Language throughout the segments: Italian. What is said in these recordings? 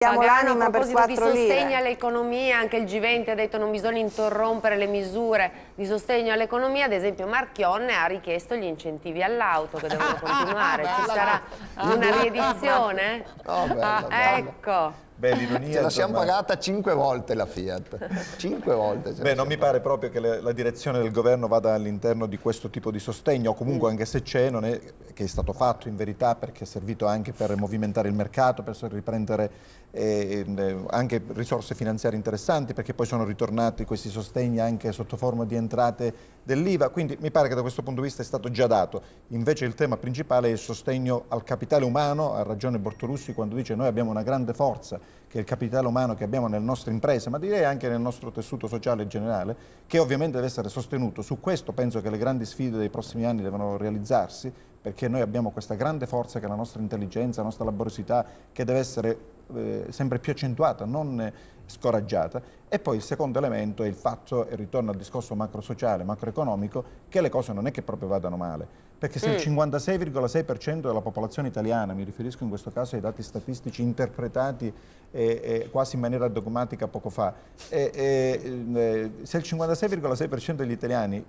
Pagano, a proposito di sostegno all'economia, anche il G20 ha detto non bisogna interrompere le misure di sostegno all'economia, ad esempio Marchionne ha richiesto gli incentivi all'auto che devono continuare, ah, ci sarà una riedizione? Oh, bello, ah, bello. Ecco. Beh, l'ironia... Ce la siamo pagata cinque volte la Fiat, cinque volte. Beh, non mi pare proprio che la, la direzione del governo vada all'interno di questo tipo di sostegno, o comunque mm. anche se c'è, è, che è stato fatto in verità perché è servito anche per movimentare il mercato, per riprendere ehm, eh, anche risorse finanziarie interessanti, perché poi sono ritornati questi sostegni anche sotto forma di entrate dell'IVA, quindi mi pare che da questo punto di vista è stato già dato. Invece il tema principale è il sostegno al capitale umano, ha ragione Bortolussi quando dice noi abbiamo una grande forza che è il capitale umano che abbiamo nelle nostre imprese, ma direi anche nel nostro tessuto sociale in generale, che ovviamente deve essere sostenuto. Su questo penso che le grandi sfide dei prossimi anni devono realizzarsi, perché noi abbiamo questa grande forza che è la nostra intelligenza, la nostra laboriosità, che deve essere eh, sempre più accentuata, non eh, scoraggiata. E poi il secondo elemento è il fatto, e ritorno al discorso macrosociale, macroeconomico, che le cose non è che proprio vadano male. Perché se mm. il 56,6% della popolazione italiana, mi riferisco in questo caso ai dati statistici interpretati eh, eh, quasi in maniera dogmatica poco fa, eh, eh, eh se il 56,6% degli italiani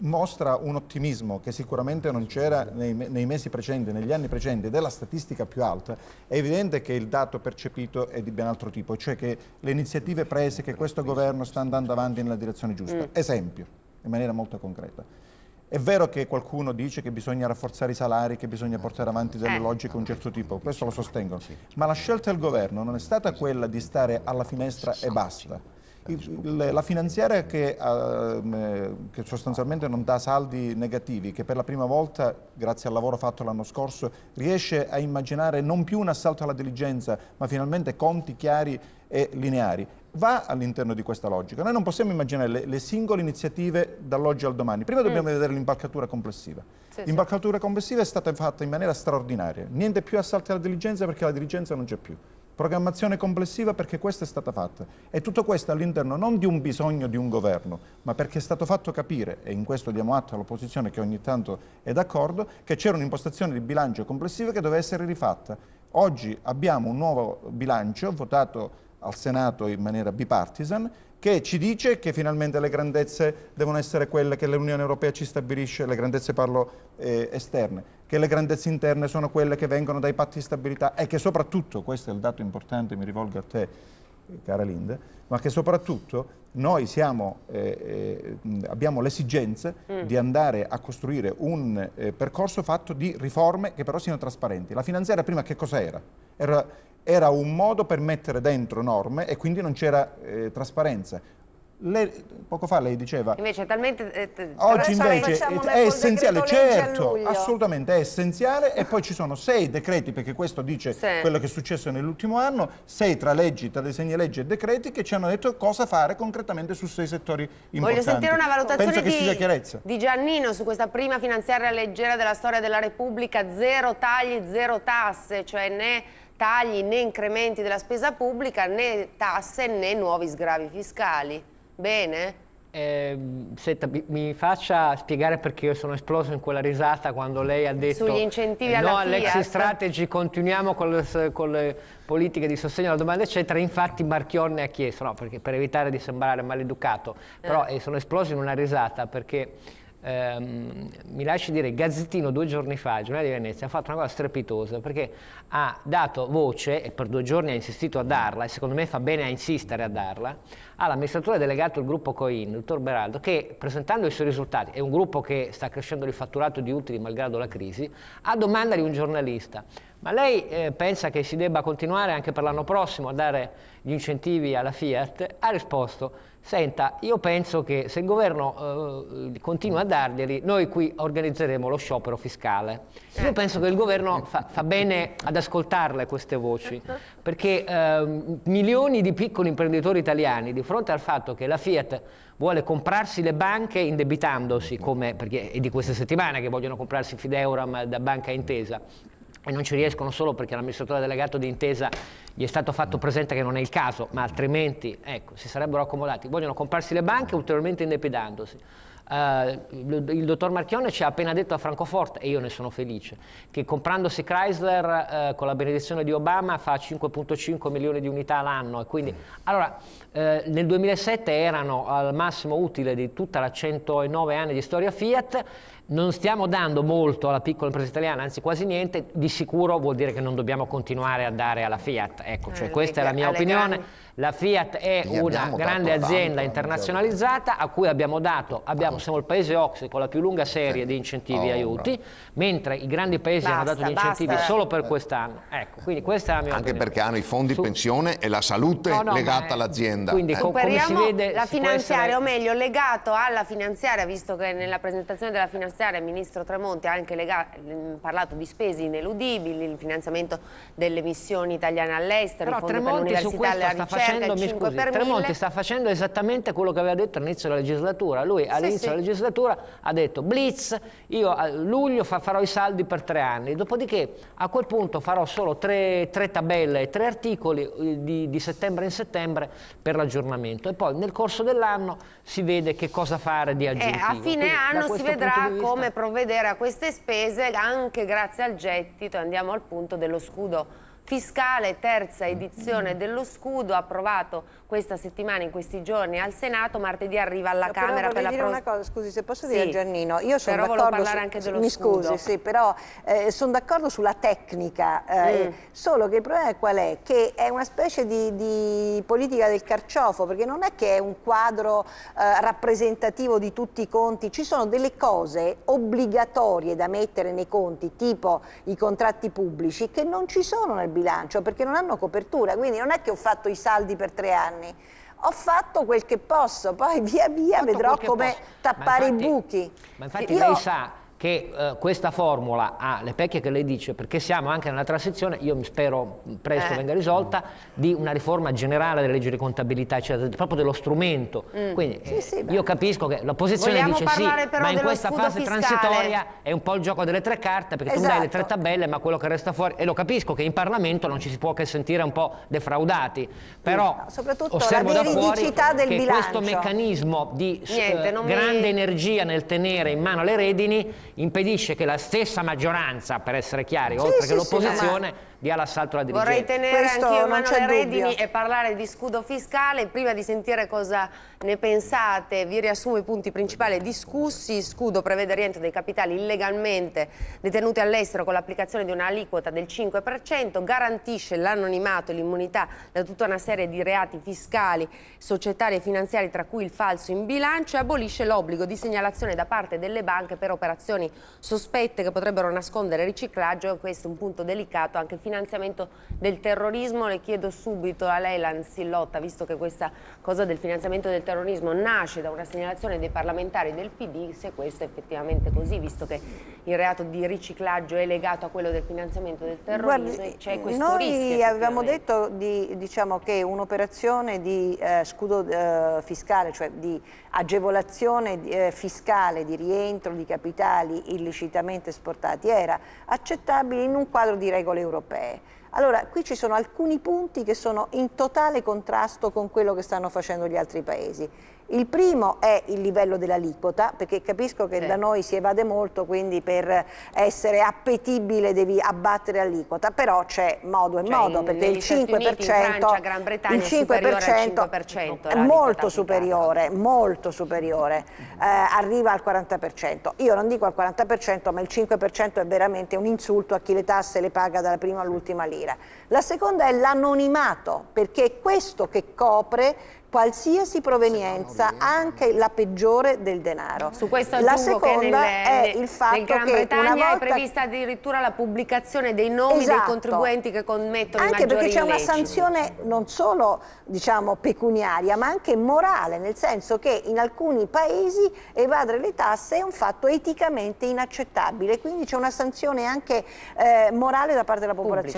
mostra un ottimismo che sicuramente non c'era nei, nei, mesi precedenti, negli anni precedenti, della statistica più alta, è evidente che il dato percepito è di ben altro tipo, cioè che le iniziative prese, che questo governo sta andando avanti nella direzione giusta. Mm. Esempio, in maniera molto concreta. È vero che qualcuno dice che bisogna rafforzare i salari, che bisogna portare avanti delle eh. logiche di un certo tipo, questo lo sostengono, ma la scelta del governo non è stata quella di stare alla finestra e basta. Eh, la finanziaria che, eh, che, sostanzialmente non dà saldi negativi, che per la prima volta, grazie al lavoro fatto l'anno scorso, riesce a immaginare non più un assalto alla diligenza, ma finalmente conti chiari e lineari, va all'interno di questa logica. Noi non possiamo immaginare le, le singole iniziative dall'oggi al domani. Prima dobbiamo mm. vedere l'impalcatura complessiva. Sì, l'impalcatura sì. complessiva è stata fatta in maniera straordinaria. Niente più assalti alla diligenza perché la diligenza non c'è più. Programmazione complessiva perché questa è stata fatta. E tutto questo all'interno non di un bisogno di un governo, ma perché è stato fatto capire, e in questo diamo atto all'opposizione che ogni tanto è d'accordo, che c'era un'impostazione di bilancio complessiva che doveva essere rifatta. Oggi abbiamo un nuovo bilancio votato al Senato in maniera bipartisan che ci dice che finalmente le grandezze devono essere quelle che l'Unione Europea ci stabilisce, le grandezze parlo eh, esterne, che le grandezze interne sono quelle che vengono dai patti di stabilità e che soprattutto, questo è il dato importante, mi rivolgo a te, cara Lind, ma che soprattutto noi siamo, eh, eh, abbiamo l'esigenza mm. di andare a costruire un eh, percorso fatto di riforme che però siano trasparenti. La finanziaria prima che cosa era? Era, era un modo per mettere dentro norme e quindi non c'era eh, trasparenza lei, poco fa lei diceva invece è talmente eh, oggi invece è essenziale certo assolutamente è essenziale e poi ci sono sei decreti perché questo dice sì. quello che è successo nell'ultimo anno sei tra leggi tra disegni leggi e decreti che ci hanno detto cosa fare concretamente su sei settori importanti voglio sentire una valutazione di, di, Giannino su questa prima finanziaria leggera della storia della Repubblica zero tagli zero tasse cioè né tagli né incrementi della spesa pubblica né tasse né nuovi sgravi fiscali Bene? Eh, senta, mi faccia spiegare perché io sono esploso in quella risata quando lei ha detto sugli incentivi eh, alla no all'ex strategy continuiamo con le, con le, politiche di sostegno alla domanda eccetera infatti Marchionne ha chiesto no, perché, per evitare di sembrare maleducato eh. però eh. sono esploso in una risata perché ehm, mi lasci dire, il Gazzettino due giorni fa, il giornale di Venezia, ha fatto una cosa strepitosa perché ha dato voce, e per due giorni ha insistito a darla, e secondo me fa bene a insistere a darla, all'amministratore delegato del gruppo Coin, il dottor Beraldo, che presentando i suoi risultati, è un gruppo che sta crescendo il fatturato di utili malgrado la crisi, a domanda di un giornalista, ma lei eh, pensa che si debba continuare anche per l'anno prossimo a dare gli incentivi alla Fiat? Ha risposto, senta, io penso che se il governo eh, continua a darglieli, noi qui organizzeremo lo sciopero fiscale. Io ecco. penso che il governo fa, fa bene ad ascoltarle queste voci, perché eh, milioni di piccoli imprenditori italiani, di fronte al fatto che la Fiat vuole comprarsi le banche indebitandosi, come, perché è di queste settimane che vogliono comprarsi Fideuram da Banca Intesa, e non ci riescono solo perché l'amministratore delegato di intesa gli è stato fatto presente che non è il caso, ma altrimenti ecco, si sarebbero accomodati. Vogliono comprarsi le banche ulteriormente indepidandosi. Uh, il dottor Marchione ci ha appena detto a Francoforte, e io ne sono felice, che comprandosi Chrysler uh, con la benedizione di Obama fa 5.5 milioni di unità all'anno. E quindi, mm. Allora, uh, nel 2007 erano al massimo utile di tutta la 109 anni di storia Fiat, non stiamo dando molto alla piccola impresa italiana, anzi quasi niente, di sicuro vuol dire che non dobbiamo continuare a dare alla Fiat, ecco, cioè, questa è la mia opinione. La Fiat è Gli una grande azienda tanto, internazionalizzata a cui abbiamo dato, abbiamo abbiamo, siamo il paese OXE con la più lunga serie sì. di incentivi e oh, aiuti, bravo. mentre i grandi paesi basta, hanno dato gli incentivi basta. solo per eh. quest'anno. Ecco, quindi questa è la mia Anche opinione. perché hanno i fondi Su... pensione e la salute no, no, legata eh. all'azienda. Quindi eh. come si vede... La finanziaria, essere... o meglio, legato alla finanziaria, visto che nella presentazione della finanziaria il Ministro Tremonti ha anche mm, parlato di spese ineludibili, il finanziamento delle missioni italiane all'estero, i fondi Tremonti per l'università e la ricerca, facendo, scusi, Tremonti sta facendo esattamente quello che aveva detto all'inizio della legislatura. Lui all'inizio inizio cioè, sì. legislatura, ha detto blitz, io a luglio fa, farò i saldi per tre anni, dopodiché a quel punto farò solo tre, tre tabelle e tre articoli eh, di, di, settembre in settembre per l'aggiornamento e poi nel corso dell'anno si vede che cosa fare di aggiuntivo. Eh, a fine Quindi, anno si vedrà vista... come provvedere a queste spese anche grazie al gettito, andiamo al punto dello scudo fiscale, terza edizione dello scudo, approvato questa settimana, in questi giorni al Senato, martedì arriva alla Io Camera per la prossima scusi se posso dire sì, a Giannino, io sono d'accordo su, anche dello mi scusi, sì, però eh, sono d'accordo sulla tecnica, eh, mm. solo che il problema è qual è? Che è una specie di, di, politica del carciofo, perché non è che è un quadro eh, rappresentativo di tutti i conti, ci sono delle cose obbligatorie da mettere nei conti, tipo i contratti pubblici, che non ci sono nel bilancio perché non hanno copertura, quindi non è che ho fatto i saldi per tre anni ho fatto quel che posso, poi via via vedrò come tappare infatti, i buchi. Ma infatti Io... lei sa che eh, questa formula ha le pecche che lei dice, perché siamo anche nella transizione, io spero presto eh. venga risolta, di una riforma generale delle leggi di contabilità, cioè proprio dello strumento. Mm. Quindi sì, sì, eh, io capisco che l'opposizione dice sì, ma in questa fase fiscale. transitoria è un po' il gioco delle tre carte, perché esatto. tu dai le tre esatto. tabelle, ma quello che resta fuori, e lo capisco che in Parlamento non ci si può che sentire un po' defraudati, però no, soprattutto osservo la veridicità del bilancio. questo meccanismo di eh, Niente, grande mi... energia nel tenere in mano le redini impedisce che la stessa maggioranza, per essere chiari, sì, oltre sì, che l'opposizione, via l'assalto alla dirigenza. Vorrei tenere anche io mano le redini e parlare di scudo fiscale. Prima di sentire cosa ne pensate, vi riassumo i punti principali discussi. Scudo prevede rientro dei capitali illegalmente detenuti all'estero con l'applicazione di un'aliquota del 5%, garantisce l'anonimato e l'immunità da tutta una serie di reati fiscali, societari e finanziari, tra cui il falso in bilancio, e abolisce l'obbligo di segnalazione da parte delle banche per operazioni sospette che potrebbero nascondere riciclaggio. Questo è un punto delicato anche finanziario finanziamento del terrorismo. Le chiedo subito a lei Lanzillotta, visto che questa cosa del finanziamento del terrorismo nasce da una segnalazione dei parlamentari del PD, se questo è effettivamente così, visto che il reato di riciclaggio è legato a quello del finanziamento del terrorismo Guardi, c'è questo noi rischio, avevamo detto di, diciamo, che un'operazione di eh, scudo eh, fiscale, cioè di agevolazione eh, fiscale di rientro di capitali illicitamente esportati era accettabile in un quadro di regole europee. Allora, qui ci sono alcuni punti che sono in totale contrasto con quello che stanno facendo gli altri paesi il primo è il livello dell'aliquota, perché capisco che sì. da noi si evade molto, quindi per essere appetibile devi abbattere l'aliquota, però c'è modo e cioè modo, perché il 5%, Uniti, Francia, il 5%, è molto superiore, molto superiore, eh, arriva al 40%. Io non dico al 40%, ma il 5% è veramente un insulto a chi le tasse le paga dalla prima all'ultima lira. La seconda è l'anonimato, perché è questo che copre qualsiasi provenienza, anche la peggiore del denaro. Su questo la seconda nel, è il fatto nel Gran Bretagna volta... è prevista addirittura la pubblicazione dei nomi esatto. dei contribuenti che commettono anche Anche perché c'è una sanzione non solo diciamo, pecuniaria, ma anche morale, nel senso che in alcuni paesi evadere le tasse è un fatto eticamente inaccettabile, quindi c'è una sanzione anche eh, morale da parte della popolazione. Pubblica.